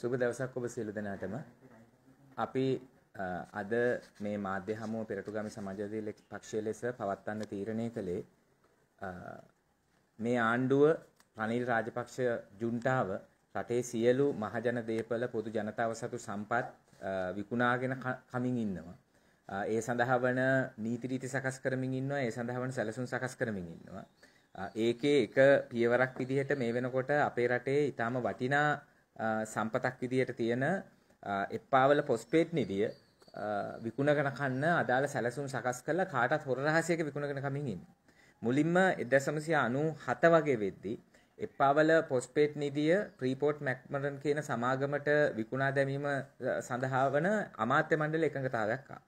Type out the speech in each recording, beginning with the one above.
සුබ දවසක් ඔබ සියලු දෙනාටම අපි අද මේ මාධ්‍ය හමුව පෙරටුගාමි සමාජවාදී පක්ෂය ලෙස පවත්වන්න තීරණය කළේ මේ ආණ්ඩුව රනිල් රාජපක්ෂ ජුන්ටාව රටේ සියලු මහජන දේපල පොදු ජනතාව සතු සම්පත් විකුණාගෙන කමින් ඉන්නවා. ඒ සඳහා වන නීති රීති සකස් කරමින් ඉන්නවා. ඒ සඳහා වන සැලසුම් සකස් කරමින් ඉන්නවා. ඒකේ එක පියවරක් විදිහට මේ වෙනකොට අපේ රටේ ඊටාම වටිනා සම්පතක් විදියට තියෙන එප්පාවල පොස්පේට් නිදිය විකුණගෙන කන්න අදාළ සැලසුම් සකස් කරලා කාටත් හොර රහසයක විකුණගෙන කමින් ඉන්න. මුලින්ම 1997 වගේ වෙද්දී එප්පාවල පොස්පේට් නිදිය ප්‍රීපෝට් මැක්මරන් කියන සමාගමට විකුණා දැමීම සඳහා වන අමාත්‍ය මණ්ඩල එකඟතාවයක් ආවා.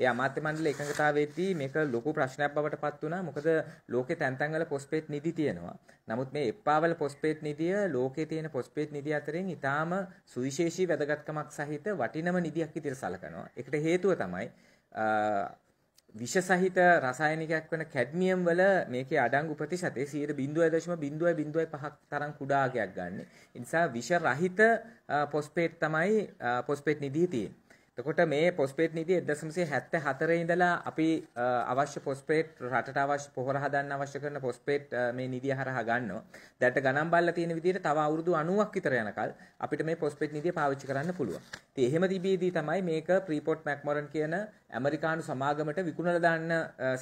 ඒ අමාත්‍ය මණ්ඩල එකඟතාවයේදී මේක ලොකු ප්‍රශ්නයක් බවට පත් වුණා. මොකද ලෝකේ තැන් තැන්වල පොස්පේට් නිදි තියෙනවා. නමුත් මේ එප්පාවල පොස්පේට් නිදිය ලෝකේ තියෙන පොස්පේට් නිදි අතරින් ඊටාම සුවිශේෂී වැදගත්කමක් සහිත වටිනම නිදියක් විදිහට සලකනවා. ඒකට හේතුව තමයි විෂ සහිත රසායනිකයක් වන කැඩ්මියම් වල මේකේ අඩංගු ප්‍රතිශතය 0.0.05ක් තරම් කුඩා ආගයක් ගන්න. ඒ නිසා විෂ රහිත පොස්පේට් තමයි පොස්පේට් නිදී තියෙන්නේ. තකොට මේ පොස්පේට් නිති එදසමසේ හැත්ත හතර ඉඳලා අපි අවශ්‍ය පොස්පේට් රට අවශ පොහර හදන්න අවශ්‍ය කරන පොස්පේට් මේ නිදිය හරහ ගන්න දැට ගනම් බල්ල තියෙන විදිට තව අවුරුදු අනුවක් විතර යනකල් අපිට මේ පොස්පේට් නිදිය පාවිච්චි කරන්න පුළුව එහෙම තිබේදී තමයි මේක ප්‍රීපෝට් මැක්මොරන් කියන ඇමරිකානු සමාගමට විකුණල දාන්න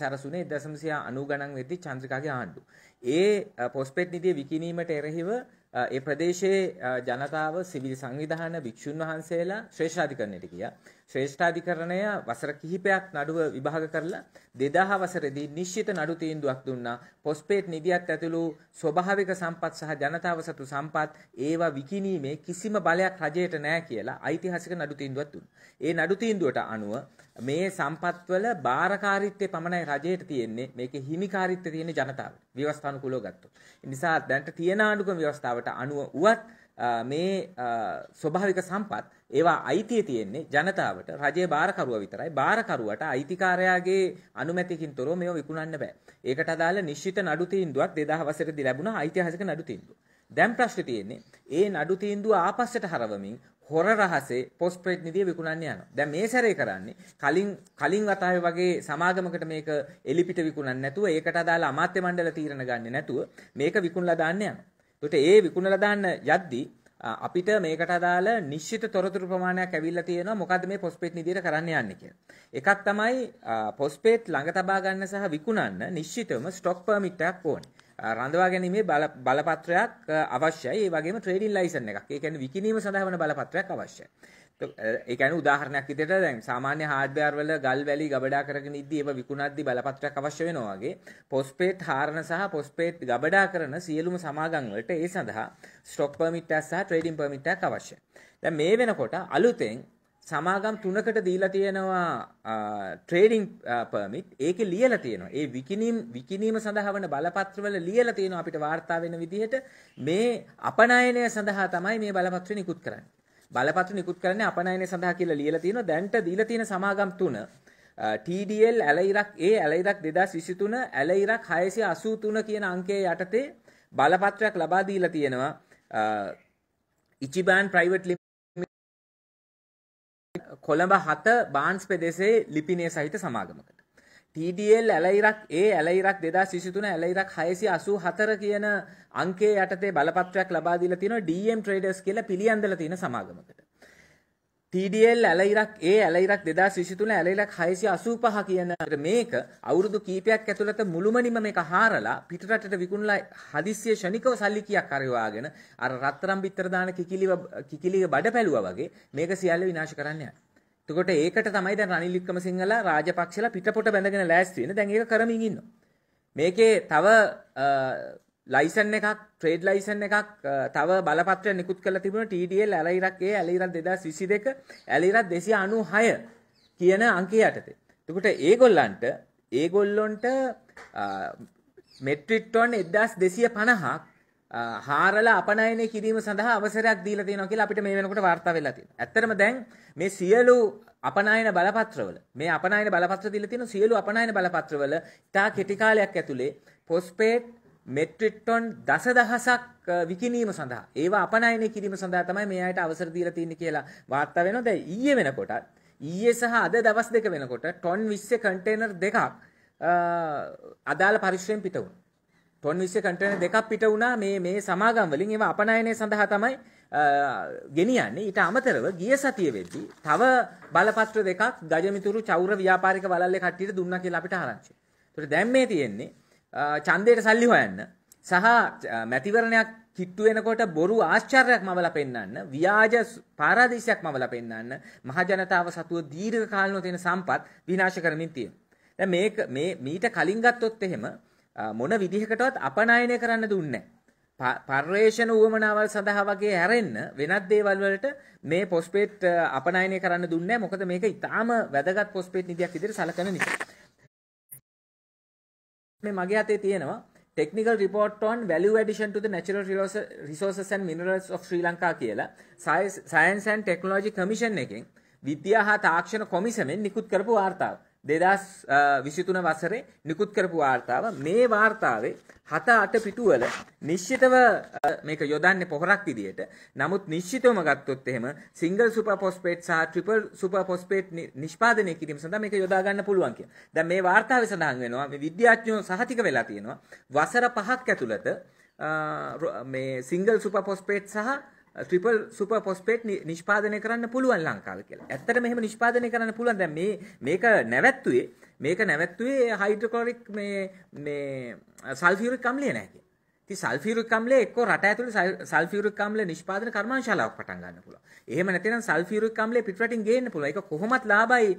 සැරසුනේ දසමසියා අනු ගණන් වෙති චන්ද්‍රිකාගේ ආණ්ඩු ඒ පොස්පේට් නිදිය විකිනීමට එරෙහිව ඒ ප්‍රදේශයේ ජනතාව සිවිල් සංවිධාන භික්ෂුන් වහන්සේලා ශ්‍රේෂ්ඨාධිකරණයට ගියා. ශ්‍රේෂ්ඨාධිකරණය වසර කිහිපයක් නඩුව විභාග කරලා 2000 වසරේදී නිශ්චිත නඩු තීන්දුවක් දුන්නා. පොස්පේට් නිධියත් ඇතුළු ස්වභාවික සම්පත් සහ ජනතාව සතු සම්පත් ඒවා විකිණීමේ කිසිම බලයක් රජයට නැහැ කියලා ඓතිහාසික නඩු තීන්දුවක් දුන්නා. ඒ නඩු තීන්දුවට අනුව මේ සම්පත්වල බාරකාරීත්වය පමණයි රජයට තියෙන්නේ. මේකේ හිමිකාරීත්වය තියෙන්නේ ජනතාවට. විවස්ථානුකූලව ගත්තොත්. ඒ නිසා දැනට තියෙන ආණ්ඩුක්‍රම ව්‍යවස්ථාවට අනුව උවත් මේ ස්වභාවික සම්පත් ඒවා අයිතිය තියෙන්නේ ජනතාවට රජයේ බාරකරුවා විතරයි බාරකරුවට අයිතිකාරයාගේ අනුමැතියකින් තොරව මේව විකුණන්න බෑ. ඒකට අදාළ නිශ්චිත නඩු තීන්දුවක් 2000 වසරේදී ලැබුණා ඓතිහාසික නඩු තීන්දුව. දැන් ප්‍රශ්නේ තියෙන්නේ ඒ නඩු තීන්දුව ආපස්සට හරවමින් හොර රහසේ පොස්ට් ප්‍රේට් නිදිය විකුණන්න යනවා. දැන් මේ සැරේ කරන්නේ කලින් කලින් වතාවේ වගේ සමාගමකට මේක එලිපිට විකුණන්නේ නැතුව ඒකට අදාළ අමාත්‍ය මණ්ඩල තීරණ ගන්නේ නැතුව මේක විකුණලා දාන්න යනවා. ඒකට ඒ විකුණලා දාන්න යද්දී අපිට මේකට අදාළ නිශ්චිත තොරතුරු ප්‍රමාණයක් ඇවිල්ලා තියෙනවා මොකද්ද මේ පොස්පේට් නිදියට කරන්න යන්නේ කියලා. එකක් තමයි පොස්පේට් ළඟ තබා ගන්න සහ විකුණන්න නිශ්චිතවම ස්ටොක් පර්මිට් එකක් ඕනේ. රඳවා ගැනීමේ බලපත්‍රයක් අවශ්‍යයි. ඒ වගේම ට්‍රේඩින් ලයිසන් එකක්. ඒ කියන්නේ විකිණීම සඳහා වන බලපත්‍රයක් අවශ්‍යයි. ඒකන උදාහරණයක් විදිහට දැන් සාමාන්‍ය හાર્ඩ්වෙයාර් වල ගල් වැලි ගබඩා කරගෙන ඉද්දී ඒව විකුණද්දී බලපත්‍රයක් අවශ්‍ය වෙනවා වගේ පොස්පේට් හාරන සහ පොස්පේට් ගබඩා කරන සියලුම සමාගම් වලට ඒ සඳහා ස්ටොක් පර්මිට් එකක් සහ ට්‍රේඩින් පර්මිට් එකක් අවශ්‍යයි. දැන් මේ වෙනකොට අලුතෙන් සමාගම් තුනකට දීලා තියෙනවා ට්‍රේඩින් පර්මිට් ඒක ලියලා තියෙනවා. ඒ විකිණීම් විකිණීම සඳහා වන බලපත්‍රවල ලියලා තියෙනවා අපිට වාර්තා වෙන විදිහට මේ අපනයනය සඳහා තමයි මේ බලපත්‍රය නිකුත් කරන්නේ. බලපත්‍ර නිකුත් කරන්නේ අපනයනය සඳහා කියලා ලියලා තියෙනවා. දැන්ට දීලා තියෙන සමාගම් තුන TDL ඇල ඉරක් A ඇල ඉරක් 2023 ඇල ඉරක් 683 කියන අංකයේ යටතේ බලපත්‍රයක් ලබා දීලා තියෙනවා. ඉචිබෑන් ප්‍රයිවට් කොළඹ 7 බාන්ස් ප්‍රදේශයේ ලිපිනේ සහිත සමාගමකට TDL ඇලයිරක් ඒ ඇලයිරක් දෙදා සිසිතුන ඇලයිරක් හයසි අසූ හතර කියන අංකේ යටතේ බලපත්‍රයක් ලබාදිල තින ඩම් ට්‍රඩස් කියල පිළියන්දල තියෙන සමාගමකට. TDL ඇලයිරක් ඒ ඇලයිරක් දෙදා සිසිතුන ඇලයිරක් හයසි අසූ පහ කියන මේක අවුරුදු කීපයක් ඇතුළත මුළුමනිම මේ හාරලා පිටරට විකුණලා හදිස්්‍යය ෂනිකව සල්ලිකයක් කරයවාගෙන අර රත්තරම් බිත්තරදාන කිකිලි බඩ පැලුව වගේ මේක සියල්ල විනාශ කරන්නයක්. එතකොට ඒකට තමයි දැන් රනිල් වික්‍රමසිංහලා රාජපක්ෂලා පිටපොට බැඳගෙන ලෑස්ති වෙන්නේ. දැන් ඒක කරමින් ඉන්නවා. මේකේ තව ලයිසන් එකක් ට්‍රේඩ් ලයිසන් එකක් තව බලපත්‍රය නිකුත් කරලා තිබුණා TDL ඇලිරක් A ඇලිරක් 2022 ඇලිරක් 296 කියන අංකය යටතේ. එතකොට ඒගොල්ලන්ට ඒගොල්ලොන්ට මෙට්‍රික් ටොන් 1250ක් හාරල අපනයනය කිරීම සඳහා අවසරයක් දීල තියෙන කියලා අපිට මේ වෙනකොට වාර්තා වෙලා තියෙන. ඇත්තටම දැන් මේ සියලු අපනයන බලපත්‍රවල මේ අපනයන බලපත්‍ර දීලා තියෙන සියලු අපනයන බලපත්‍රවල ඉතා කෙටි කාලයක් ඇතුලේ ෆොස්ෆේට් මෙට්‍රික් ටොන් දසදහසක් විකිණීම සඳහා ඒවා අපනයනය කිරීම සඳහා තමයි මේ අයට අවසර දීලා තියෙන්නේ කියලා වාර්තා වෙනවා. දැන් ඊයේ වෙනකොට ඊයේ සහ අද දවස් දෙක වෙනකොට ටොන් 20 කන්ටේනර් දෙකක් අදාළ පරිශ්‍රයෙන් පිට වුණා. ටොන් 20 කන්ටේනර් දෙකක් පිට වුණා මේ මේ සමාගම් වලින් ඒවා අපනයනය සඳහා තමයි ගෙනියන්නේ. ඊට අමතරව ගිය සතිය වෙද්දී තව බලපත්‍ර දෙකක් ගජමිතුරු චෞර ව්‍යාපාරික වලල්ලේ කට්ටියට දුන්නා කියලා අපිට ආරංචි. ඒතකොට දැන් මේ තියෙන්නේ ඡන්දයට සල්ලි හොයන්න සහ මැතිවරණයක් කිට්ටු වෙනකොට බොරු ආශ්චර්යයක් මවලා පෙන්වන්න ව්‍යාජ පාරාදීසයක් මවලා පෙන්වන්න මහජනතාව සතුව දීර්ඝ කාලිනව තියෙන සම්පත් විනාශ කරමින් තියෙනවා. දැන් මේක මේ මීට කලින් ගත්තොත් එහෙම මොන විදිහකටවත් අපනායනය කරන්න දුන්න. පර්යේෂණ වුවමනාවල් සඳහා වගේ හැරෙන්න්න වෙනත් දේවල්වලට මේ පොස්පේට් අපනයනය කරන්න දුන්න මොකද මේක ඉතාම වැදගත් පොස්පේට් නිදයක් ඉදිරි සලකන නි මේ මගේ අතේ තියෙනවා ෙක්නිකල් රිපෝට් න් වැලු ඩිෂන් තු නැචර රිසෝසන් මිනරස් of ශ්‍රී ලංකා කියලා සයින්සන් ටෙක්නෝජි කමිෂන් එකින් විද්‍යා හා තාක්ෂණ කොමිසමෙන් නිකුත් කරපු වාර්තාාව දෙදස් විසිතුන වසරේ නිකුත් කරපු වාර්තාව මේ වාර්තාවේ හත අට පිටුවල නිශ්චිතව මේක යොදන්න පොහොරක් විදියට නමුත් නිශ්චිතවම ගත්තොත් එහෙම සිංගල් සුපර් ෆොස්ෆේට් සහ ට්‍රිපල් සුපර් ෆොස්ෆේට් නිෂ්පාදනය කිරීම සඳහා මේක යොදා ගන්න පුළුවන් කියලා. දැන් මේ වාර්තාවේ සඳහන් වෙනවා මේ විද්‍යාඥයෝ සහතික වෙලා තියෙනවා වසර 5ක් ඇතුළත මේ සිංගල් සුපර් ෆොස්ෆේට් සහ ට්‍රිපල් සුපර් ෆොස්ෆේට් නිෂ්පාදනය කරන්න පුළුවන් ලංකාවේ කියලා. ඇත්තටම එහෙම නිෂ්පාදනය කරන්න පුළුවන්. දැන් මේ මේක නැවැත්තුවේ මේක නැවැත්තුවේ හයිඩ්‍රොක්ලොරික් මේ මේ සල්ෆියුරික් අම්ලය නැහැ කියලා. ඉතින් සල්ෆියුරික් අම්ලය එක්ක රට ඇතුළේ සල්ෆියුරික් අම්ල නිෂ්පාදන කර්මාන්ශාලාවක් පටන් ගන්න පුළුවන්. එහෙම නැත්නම් සල්ෆියුරික් අම්ලය පිටරටින් ගේන්න පුළුවන්. ඒක කොහොමත් ලාභයි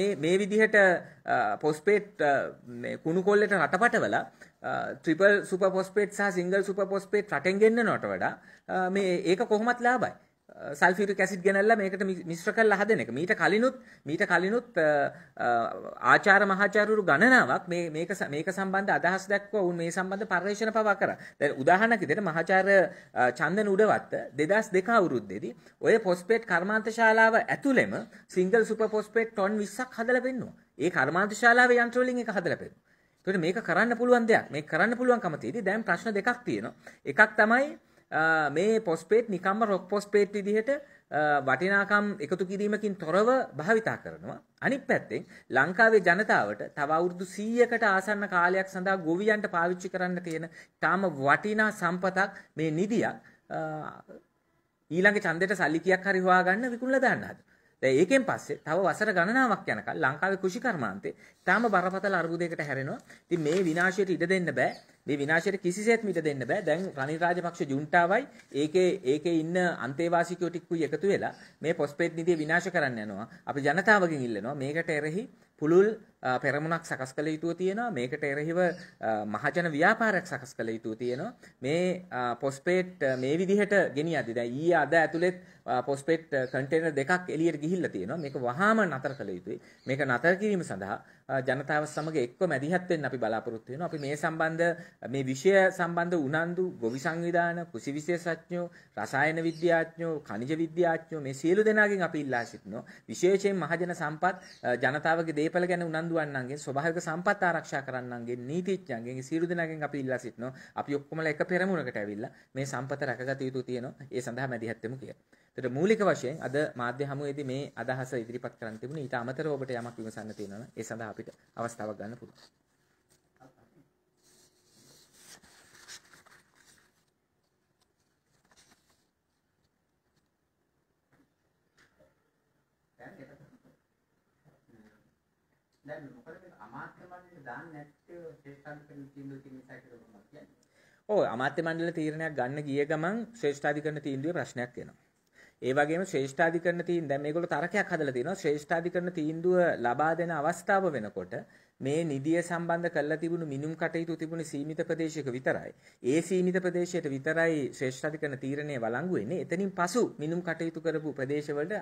මේ මේ විදිහට ෆොස්ෆේට් මේ කුණු කොල්ලේට රටපටවලා ත්‍රිපල් සුපපොස්පේට් සහ සිංගල් සුපපොස්පේට් රටෙන් ගෙන්න්න නොට වඩා මේ ඒක කොහොමත් ලාබයි සල්ිර කැසිට ගැනල්ල මේකට මිශ්‍ර කල් හදන එක මීට කලිනුත් මීට කලිනුත් ආචාර මහාචාරුරු ගණනාවක් මේක මේක සම්බන්ධ අදහස් දක්ව උන් මේ සම්බන්ධ පර්ේෂණ පවා කර උදාහනකිදට මහාචාර චන්ද නුඩවත්ත දෙදස් දෙකවුරුද්දෙදි ඔය පොස්පේට් කර්මාන්ත ශාලාව ඇතුළෙම සිංගල් සුප පොස්පේට් ටොන් විස්සක් හදල පෙන්නවා ඒ කර්මාන්ත ශාලාව යන්ත්‍රලින් එක හදල පෙන්වා තොට මේක කරන්න පුළුවන් දෙයක් මේ කරන්න පුළුවන්කම තිේද දැම් ප්‍රශ්න දෙකක් තියෙනවා එකක් තමයි මේ පොස්පේට් නිකම්ම රොක් පොස්පේට් විදිහට වටිනාකම් එකතු කිරීමකින් තොරව භාවිතා කරනවා අනි පැත්තෙන් ලංකාවේ ජනතාවට තවුරුදු සීයකට ආසන්න කාලයක් සඳහා ගොවියන්ට පාවිච්චි කරන්න තියෙන තාම වටිනා සම්පතක් මේ නිදියක් ඊළඟ චන්දට සල්ලිකයක් හරිවා ගන්න විකුල්ල දන්නද දැන් ඒකෙන් පස්සේ තව වසර ගණනාවක් යනකම් ලංකාවේ කෘෂිකර්මාන්තේ තාම බරපතල අර්බුදයකට හැරෙනවා. ඉතින් මේ විනාශයට ඉඩ දෙන්න බෑ. මේ විනාශයට කිසිසේත්ම ඉඩ දෙන්න බෑ. දැන් රනිල් රාජපක්ෂ ජුන්ටාවයි ඒකේ ඒකේ ඉන්න අන්තේවාසිකයෝ ටිකකුයි එකතු වෙලා මේ පොස්පේට් නිධිය විනාශ කරන්න යනවා. අපි ජනතාවගෙන් ඉල්ලනවා මේකට එරෙහි පුළුල් පෙරමුණක් සකස් කළ යුතුව තියෙනවා මේකට එරෙහිව මහජන ව්‍යාපාරයක් සකස් කළ යුතුව තියෙනවා මේ පොස්පේට් මේ විදිහට ගෙනි අද දැන් ඊයේ අද ඇතුළෙත් පොස්පේට් කන්ටේනර් දෙකක් එළියට ගිහිල්ලා තියෙනවා මේක වහාම නතර කළ යුතුයි මේක නතර කිරීම සඳහා ජනතාව සමග එක්ව මැදිහත් වෙන්න අපි බලාපොරොත්තු වෙනවා අපි මේ සම්බන්ධ මේ විෂය සම්බන්ධ උනන්දු ගොවි සංවිධාන කුසි විශේෂඥයෝ රසායන විද්‍යාඥයෝ කනිජ විද්‍යාඥයෝ මේ සියලු දෙනාගෙන් අපි ඉල්ලා සිටිනවා විශේෂයෙන් මහජන සම්පත් ජනතාවගේ දේපල ගැන උනන්දු හාමුදුරුවන්ගෙන් ස්වභාවික සම්පත් ආරක්ෂා කරන්නන්ගෙන් නීතිඥයන්ගෙන් සියලු දෙනාගෙන් අපි ඉල්ලා සිටිනවා. අපි ඔක්කොමලා එක පෙරමුණකට ඇවිල්ලා මේ සම්පත රැකගත යුතු තියෙනවා. ඒ සඳහා මැදිහත් වෙමු කියලා. එතකොට මූලික වශයෙන් අද මාධ්‍ය හමුවේදී මේ අදහස ඉදිරිපත් කරන්න තිබුණේ ඊට අමතරව ඔබට යමක් විමසන්න තියෙනවා. ඒ සඳහා අපිට අවස්ථාවක් ගන්න පුළුවන්. දැන් මොකද මේ අමාත්‍ය මණ්ඩලය දාන්නේ නැත්තේ ශ්‍රේෂ්ඨාධිකරණ තීන්දුව තියෙන නිසා කියලා මම කියන්නේ. ඔව් අමාත්‍ය මණ්ඩල තීරණයක් ගන්න ගිය ගමන් ශ්‍රේෂ්ඨාධිකරණ තීන්දුවේ ප්‍රශ්නයක් එනවා. ඒ වගේම ශ්‍රේෂ්ඨාධිකරණ තීන් දැන් මේගොල්ලෝ තරකයක් හදලා තිනවා ශ්‍රේෂ්ඨාධිකරණ තීන්දුව ලබා දෙන අවස්ථාව වෙනකොට මේ නිදිය සම්බන්ධ කරලා තිබුණු මිනුම් කටයුතු තිබුණේ සීමිත ප්‍රදේශයක විතරයි. ඒ සීමිත ප්‍රදේශයට විතරයි ශ්‍රේෂ්ඨාධිකරණ තීරණය වළංගු වෙන්නේ. එතනින් පසු මිනුම් කටයුතු කරපු ප්‍රදේශවලට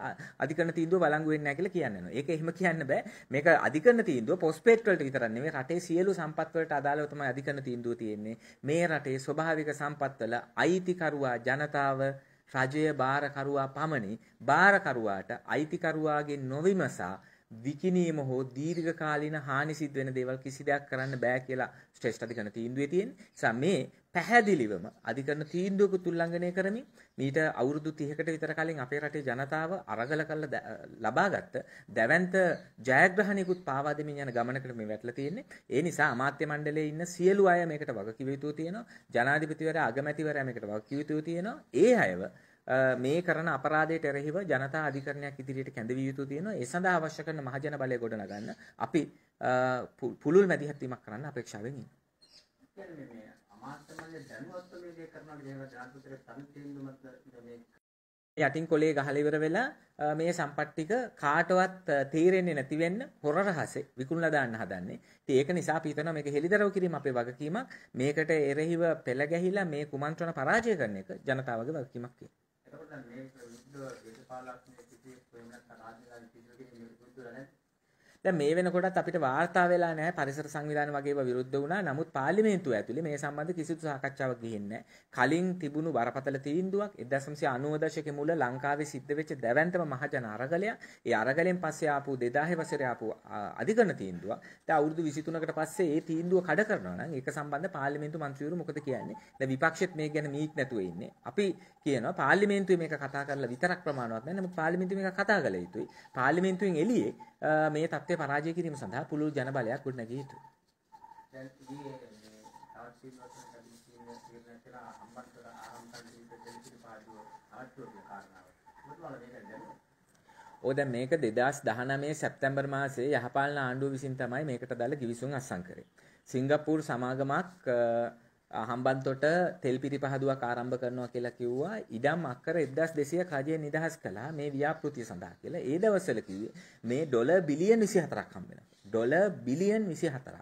අධිකරණ තීන්දුව වළංගු වෙන්නේ නැහැ කියලා කියන්නනවා. ඒක එහෙම කියන්න බෑ. මේක අධිකරණ තීන්දුව පොස්පේට් වලට විතරක් නෙවෙයි රටේ සියලු සම්පත් වලට අදාළව තමයි අධිකරණ තීන්දුව තියෙන්නේ. මේ රටේ ස්වභාවික සම්පත් වල අයිතිකරුවා ජනතාව රජය බාරකරුවා පමණි බාරකරුවාට අයිතිකරුවාගෙන් නොවිමසා විකිනීම හෝ දීර්ඝකාලීන හානි සිද්ධ වෙන දේවල් කිසි දෙයක් කරන්න බෑ කියලා ශ්‍රේෂ්ඨ අධිකරණ තීන්දුවේ තියෙන නිසා මේ පැහැදිලිවම අධිකරණ තීන්දුවක තුල්ලංඝනය කරමින් මීට අවුරුදු 30කට විතර කලින් අපේ රටේ ජනතාව අරගල කරලා ලබාගත්ත දැවැන්ත ජයග්‍රහණයකුත් පාවා දෙමින් යන ගමනකට මේ වැටලා තියෙන්නේ. ඒ නිසා අමාත්‍ය මණ්ඩලයේ ඉන්න සියලු අය මේකට වගකිව යුතු තියෙනවා. ජනාධිපතිවරයා අගමැතිවරයා මේකට වගකිව යුතු තියෙනවා. ඒ අයව මේ කරන අපරාධයට එරෙහිව ජනතා අධිකරණයක් ඉදිරියට කැඳවිය යුතු තියෙනවා. ඒ සඳහා අවශ්‍ය කරන මහජන බලය ගොඩනගන්න අපි පුළුල් මැදිහත් වීමක් කරන්න අපේක්ෂාවෙන් ඉන්නවා. සමාජයේ දැනුවත්ව මේ දේ කරනවා කියන ජනාධිපතිගේ තනිතින්දුමත් මේ යටින් කොලේ ගහලා ඉවර වෙලා මේ සම්පට්ටික කාටවත් තීරෙන්නේ නැති වෙන්න හොර රහසේ විකුණලා දාන්න හදන්නේ. ඉතින් ඒක නිසා අපි හිතනවා මේක හෙලිදරව් කිරීම අපේ වගකීමක්. මේකට එරෙහිව පෙළ ගැහිලා මේ කුමන්ත්‍රණ පරාජය කරන එක ජනතාවගේ වගකීමක් කියලා. එතකොට මේ විද්ද දේශපාලනඥයෙක් කිසි කොහෙන්වත් රාජකාරී කිසිවකින් මේ විද්ද නැහැ. දැන් මේ වෙනකොටත් අපිට වාර්තා වෙලා නැහැ පරිසර සංවිධාන වගේ ඒවා විරුද්ධ වුණා. නමුත් පාර්ලිමේන්තුව ඇතුලේ මේ සම්බන්ධ කිසිදු සාකච්ඡාවක් ගිහින්නේ කලින් තිබුණු බරපතල තීන්දුවක් 1990 දශකයේ මුල ලංකාවේ සිද්ධ වෙච්ච දැවැන්තම මහජන අරගලය. ඒ අරගලෙන් පස්සේ ආපු 2000 වසරේ ආපු අධිකරණ තීන්දුවක්. දැන් අවුරුදු 23කට පස්සේ ඒ තීන්දුව කඩ කරනවා නම් ඒක සම්බන්ධ පාර්ලිමේන්තු මන්ත්‍රීවරු මොකද කියන්නේ? දැන් විපක්ෂෙත් මේක ගැන මීක් නැතුව ඉන්නේ. අපි කියනවා පාර්ලිමේන්තුවේ මේක කතා කරලා විතරක් ප්‍රමාණවත් නැහැ. නමුත් පාර්ලිමේන්තුවේ මේක කතා කළ යුතුයි. පාර්ලිමේන්තුවෙන් එළියේ මේ தත්ත්වය පරාජය කිරීම සඳහා පුළුල් ජනබලයක් ගොඩනැගිය යුතුයි. දැන් ඉතින් ආර්ථික ඕ දැන් මේක 2019 සැප්තැම්බර් මාසයේ යහපාලන ආණ්ඩුව විසින් තමයි මේකට දාලා ගිවිසුම් අත්සන් කරේ. සිංගප්පූරු සමාගමක් හම්බන්තොට තෙල් පිරි පහදුවක් ආරම්භ කරනවා කියලා කිව්වා ඉඩම් අක්කර 1200 කජේ නිදහස් කළා මේ ව්‍යාපෘතිය සඳහා කියලා. ඒ දවස්වල කිව්වේ මේ ඩොලර් බිලියන් 24ක් හම්බ වෙනවා. ඩොලර් බිලියන් 24ක්.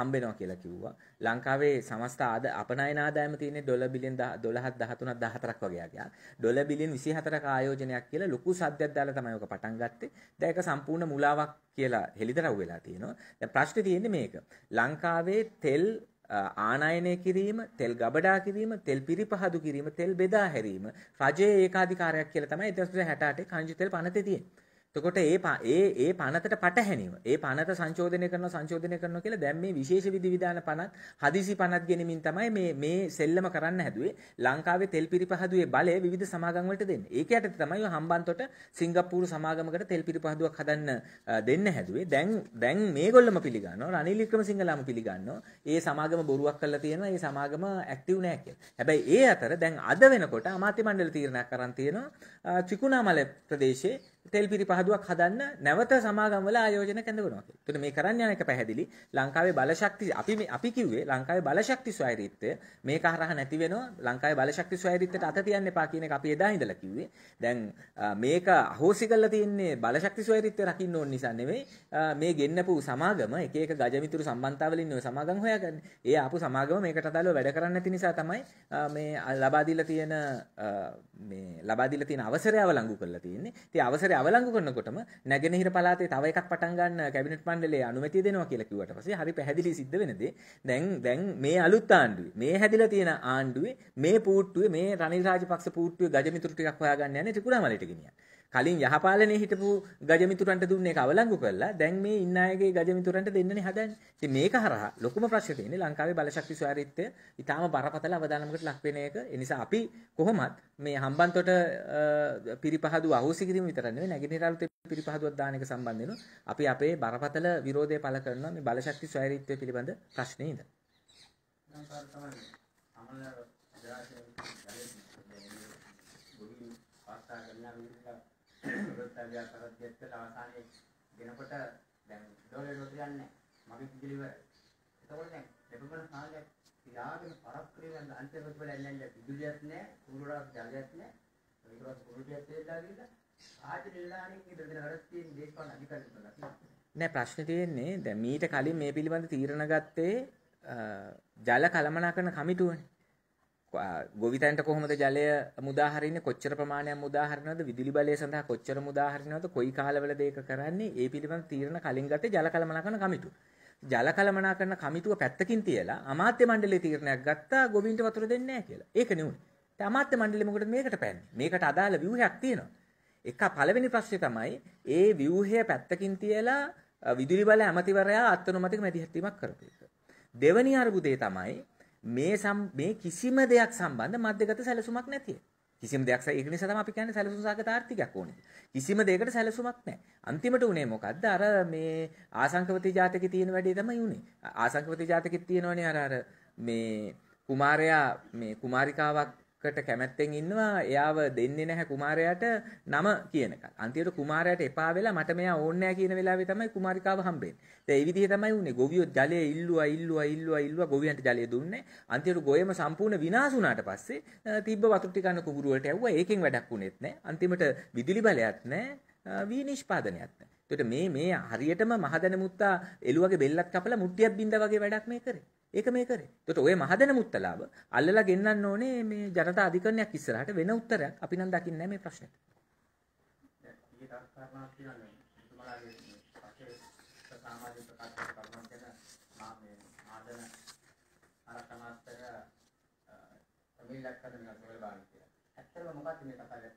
හම්බෙනවා කියලා කිව්වා. ලංකාවේ සමස්ත ආද අපනයන ආදායම තියෙන්නේ ඩොලර් බිලියන් 12ක් 13ක් 14ක් වගේ ආගියා. ඩොලර් බිලියන් 24ක ආයෝජනයක් කියලා ලොකු සද්දයක් දාලා තමයි ඔක පටන් ගත්තේ. දැන් ඒක සම්පූර්ණ මුලාවක් කියලා හෙලිදරව් වෙලා තියෙනවා. දැන් ප්‍රශ්නේ තියෙන්නේ මේක. ලංකාවේ තෙල් ආනයනය කිරීම තෙල් ගබඩා කිරීම තෙල් පිරිපහදු කිරීම තෙල් බෙදා හැරීම රජයේ ඒකාධිකාරයක් කියලා තමයි 1968 කංජි තෙල් පනතේ තියෙන්නේ. එතකොට ඒ ඒ ඒ පනතට පටහැනිව ඒ පනත සංශෝධනය කරනවා සංශෝධනය කරනවා කියලා දැන් මේ විශේෂ විධිවිධාන පනත් හදිසි පනත් ගෙනමින් තමයි මේ මේ සෙල්ලම කරන්න හැදුවේ ලංකාවේ තෙල් පිරිපහදුවේ බලය විවිධ සමාගම් වලට දෙන්නේ. ඒක යටතේ තමයි හම්බන්තොට සිංගප්පූරු සමාගමකට තෙල් පිරිපහදුවක් හදන්න දෙන්න හැදුවේ. දැන් දැන් මේගොල්ලම පිළිගන්නවා. රනිල් වික්‍රමසිංහලාම පිළිගන්නවා. ඒ සමාගම බොරුවක් කරලා තියෙනවා. ඒ සමාගම ඇක්ටිව් නෑ කියලා. හැබැයි ඒ අතර දැන් අද වෙනකොට අමාත්‍ය මණ්ඩල තීරණයක් කරන් තියෙනවා ත්‍රිකුණාමල ප්‍රදේශයේ තෙල් පිරි පහදුවක් හදන්න නැවත සමාගම් වල ආයෝජන කැඳවනවා කියලා. එතකොට මේ කරන්න යන එක පැහැදිලි. ලංකාවේ බලශක්ති අපි අපි කිව්වේ ලංකාවේ බලශක්ති ස්වෛරීත්වය මේක හරහා නැති වෙනවා. ලංකාවේ බලශක්ති ස්වෛරීත්වයට අත තියන්න එපා කියන එක අපි එදා ඉඳලා කිව්වේ. දැන් මේක අහෝසි කරලා තියන්නේ බලශක්ති ස්වෛරීත්වය රකින්න ඕන නිසා නෙවෙයි. මේ ගෙන්නපු සමාගම එක එක ගජමිතුරු සම්බන්ධතාවල ඉන්න ඔය සමාගම් හොයාගන්නේ. ඒ ආපු සමාගම මේකට අදාළව වැඩ කරන්නේ නැති නිසා තමයි මේ ලබා දීලා තියෙන මේ ලබා දීලා තියෙන අවසරය අවලංගු කරලා තියෙන්නේ. ඉතින් අවසරය සමාජය අවලංගු කරනකොටම නැගෙනහිර පළාතේ තව එකක් පටන් ගන්න කැබිනට් මණ්ඩලය අනුමැතිය දෙනවා කියලා කිව්වට පස්සේ හරි පැහැදිලි සිද්ධ වෙන දේ දැන් දැන් මේ අලුත් ආණ්ඩුවේ මේ හැදිලා තියෙන ආණ්ඩුවේ මේ පූට්ටුවේ මේ රනිල් රාජපක්ෂ පූට්ටුවේ ගජමිතුරු ටිකක් හොයාගන්න යන්නේ ත්‍රිකුණාමලයට ගෙනියන්න. කලින් යහපාලනේ හිටපු ගජමිතුරන්ට දුන්න එක අවලංගු කරලා දැන් මේ ඉන්න අයගේ ගජමිතුරන්ට දෙන්නනේ හදන්නේ. ඉතින් මේක හරහා ලොකුම ප්‍රශ්නේ තියෙන්නේ ලංකාවේ බලශක්ති ස්වාරිත්වය ඊටාම බරපතල අවදානමකට ලක් වෙන එක. ඒ නිසා අපි කොහොමත් මේ හම්බන්තොට පිරිපහදු අහෝසි කිරීම විතර නෙවෙයි නැගෙනහිරට පිරිපහදුවක් දාන එක සම්බන්ධෙනු අපි අපේ බරපතල විරෝධය පළ කරනවා මේ බලශක්ති ස්වාරිත්වය පිළිබඳ ප්‍රශ්නේ ඉඳන්. අමල ජාතික ගලේ ගොවි පාස්තා ගන්නා විදිහට පරිත්‍යාගයක් කරත් ගෙත්තල අවසානයේ දෙනකොට දැන් ඩොලර් නොදියන්නේ මගේ පිළිවෙල. එතකොට දැන් ලැබෙන කාලයක් තියාගෙන පරක්‍රියෙන් අන්තිමට බලන්නේ විදුලියක් නැහැ, කුරුරක් ජලයක් නැහැ. ඒකවත් කුරුටියක් තේරලා ගිහලා ආජි නිලධාරීන් ඉදිරියට කරත් තියෙන දේශපාලන අධිකාරිතුමලා. නෑ ප්‍රශ්නේ තියෙන්නේ දැන් මීට කලින් මේ පිළිබඳ තීරණ ගත්තේ ජල කළමනාකරණ කමිටුවනේ. ගොවිතැන්ට කොහොමද ජලය මුදාහරින්නේ කොච්චර ප්‍රමාණයක් මුදාහරිනවද විදුලි බලය සඳහා කොච්චර මුදාහරිනවද කොයි කාලවලද ඒක කරන්නේ ඒ පිළිබඳ තීරණ කලින් ගත්තේ ජල කළමනාකරණ කමිටුව. ජල කළමනාකරණ කමිටුව පැත්තකින් තියලා අමාත්‍ය මණ්ඩලයේ තීරණයක් ගත්තා ගොවීන්ට වතුර දෙන්නේ නැහැ කියලා. ඒක නෙවෙයි. ඒ අමාත්‍ය මණ්ඩලෙ මොකටද මේකට පෑන්නේ? මේකට අදාළ ව්‍යුහයක් තියෙනවා. එක පළවෙනි ප්‍රශ්නේ තමයි ඒ ව්‍යුහය පැත්තකින් තියලා විදුලි බල ඇමතිවරයා අත්අනුමැතික මැදිහත් වීමක් කරපු එක. දෙවෙනි අරුබුදේ තමයි මේ මේ කිසිම දෙයක් සම්බන්ධ මධ්‍යගත සැලසුමක් නැතිය. කිසිම දෙයක් ඒක නිසා තමයි අපි කියන්නේ සැලසුම් සහගත ආර්ථිකයක් ඕනේ. කිසිම දෙයකට සැලසුමක් නැහැ. අන්තිමට උනේ මොකද්ද? අර මේ ආසංකවති ජාතකයේ තියෙන වැඩේ තමයි උනේ. ආසංකවති ජාතකයේ තියෙනවනේ අර අර මේ කුමාරයා මේ කුමාරිකාවක් කට කැමැත්තෙන් ඉන්නවා එයාව දෙන්නේ නැහැ කුමාරයාට නම කියනකල්. අන්තිමට කුමාරයාට එපා වෙලා මට මෙයා ඕන්නේ නැහැ කියන වෙලාවේ තමයි කුමාරිකාව හම්බෙන්නේ. දැන් ඒ විදිහේ තමයි උනේ. ගොවියෝ ජලය ඉල්ලුවා ඉල්ලුවා ඉල්ලුවා ඉල්ලුවා ගොවියන්ට ජලය දුන්නේ. අන්තිමට ගොයම සම්පූර්ණ විනාශ වුණාට පස්සේ තිබ්බ වතුර ටික අන්න කුඹුර වලට ඇව්වා. ඒකෙන් වැඩක් වුණෙත් නැහැ. අන්තිමට විදුලි බලයක් නැහැ. වී නිෂ්පාදනයක් නැහැ. එතකොට මේ මේ හරියටම මහදැන මුත්තා එළුවගේ බෙල්ලත් කපලා මුට්ටියක් බින්දා වගේ වැඩක් මේ කරේ. ඒක මේ කරේ. එතකොට ඔය මහදැන මුත්තලාව අල්ලලා ගෙන්නන්න ඕනේ මේ ජනතා අධිකරණයක් ඉස්සරහට වෙන උත්තරයක් අපි නම් දකින්නේ නැහැ මේ ප්‍රශ්නෙට. ඇත්තම මොකක්ද මේ කතා කරන්නේ?